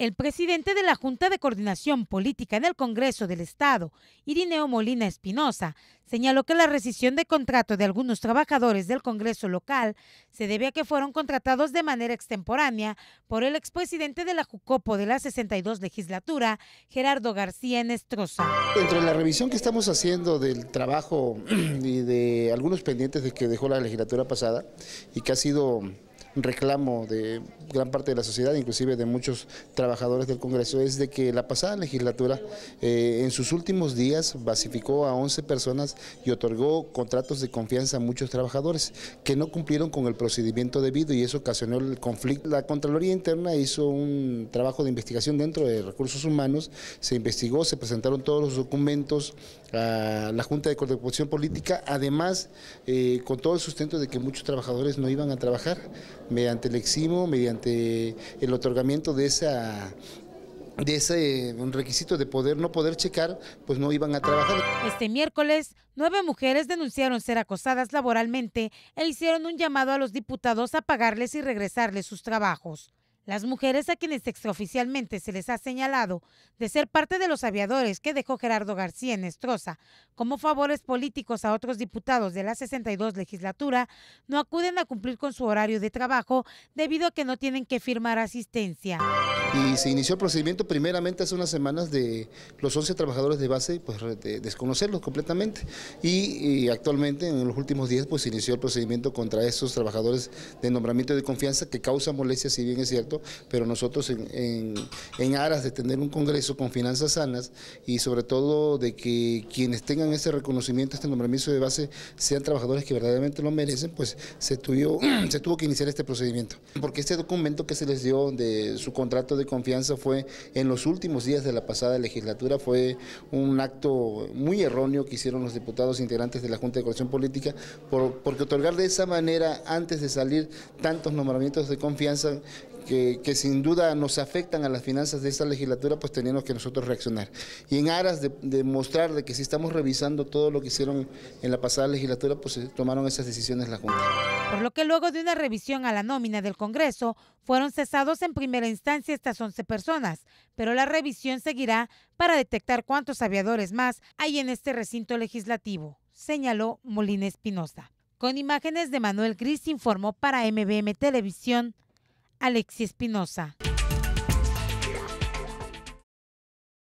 El presidente de la Junta de Coordinación Política en el Congreso del Estado, Irineo Molina Espinosa, señaló que la rescisión de contrato de algunos trabajadores del Congreso local se debe a que fueron contratados de manera extemporánea por el expresidente de la Jucopo de la 62 legislatura, Gerardo García Nestroza. Entre la revisión que estamos haciendo del trabajo y de algunos pendientes que dejó la legislatura pasada y que ha sido reclamo de gran parte de la sociedad, inclusive de muchos trabajadores del Congreso, es de que la pasada legislatura eh, en sus últimos días basificó a 11 personas y otorgó contratos de confianza a muchos trabajadores que no cumplieron con el procedimiento debido y eso ocasionó el conflicto. La Contraloría Interna hizo un trabajo de investigación dentro de recursos humanos, se investigó, se presentaron todos los documentos a la Junta de corrupción Política, además eh, con todo el sustento de que muchos trabajadores no iban a trabajar mediante el eximo, mediante el otorgamiento de esa de ese un requisito de poder no poder checar, pues no iban a trabajar. Este miércoles, nueve mujeres denunciaron ser acosadas laboralmente e hicieron un llamado a los diputados a pagarles y regresarles sus trabajos. Las mujeres a quienes extraoficialmente se les ha señalado de ser parte de los aviadores que dejó Gerardo García en Estroza como favores políticos a otros diputados de la 62 legislatura no acuden a cumplir con su horario de trabajo debido a que no tienen que firmar asistencia. Y se inició el procedimiento primeramente hace unas semanas de los 11 trabajadores de base, pues desconocerlos completamente. Y, actualmente, en los últimos días, pues se inició el procedimiento contra esos trabajadores de nombramiento de confianza que causa molestias, si bien es cierto, pero nosotros en, aras de tener un Congreso con finanzas sanas y sobre todo de que quienes tengan ese reconocimiento, este nombramiento de base, sean trabajadores que verdaderamente lo merecen, pues se, se tuvo que iniciar este procedimiento. Porque este documento que se les dio de su contrato de de confianza fue en los últimos días de la pasada legislatura, fue un acto muy erróneo que hicieron los diputados integrantes de la Junta de Corrección Política, porque otorgar de esa manera, antes de salir, tantos nombramientos de confianza que, que, sin duda nos afectan a las finanzas de esta legislatura, pues teníamos que nosotros reaccionar. Y en aras de, de mostrar que si estamos revisando todo lo que hicieron en la pasada legislatura, pues tomaron esas decisiones la Junta por lo que luego de una revisión a la nómina del Congreso fueron cesados en primera instancia estas 11 personas, pero la revisión seguirá para detectar cuántos aviadores más hay en este recinto legislativo, señaló Molina Espinosa. Con imágenes de Manuel Gris informó para MBM Televisión, Alexis Espinosa.